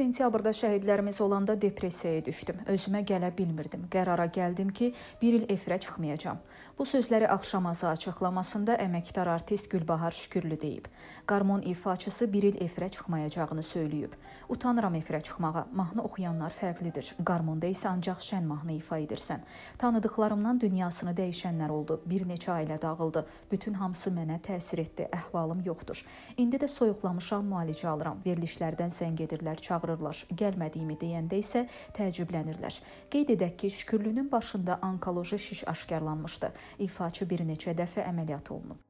Sentyabrda şəhidlərimiz olanda depressiyaya düşdüm. Özümə gələ bilmirdim. Qərara gəldim ki, bir il efirə çıxmayacağım. Bu sözləri axşam azı açıqlamasında əməkdar artist Gülbahar Şükürlü deyib. Qarmon ifaçısı bir il efirə çıxmayacağını söyləyib. Utanıram efirə çıxmağa. Mahnı oxuyanlar fərqlidir. Qarmonda isə ancaq şən mahnı ifa edirsən. Tanıdıqlarımdan dünyasını dəyişənlər oldu. Bir neçə ailə dağıldı. Bütün hamısı mənə təsir etdi. Əhvalım yoxdur. İndi də soyuqlamışam, müalicə alıram. Verilişlərdən zəng edirlər, çağırırlar çağırırlar. Gəlmədiyimi deyəndə isə təəccüblənirlər. Qeyd edək ki, Şükürlünün başında onkoloji şiş aşkarlanmışdı. İfaçı bir neçə dəfə əməliyyat olunub.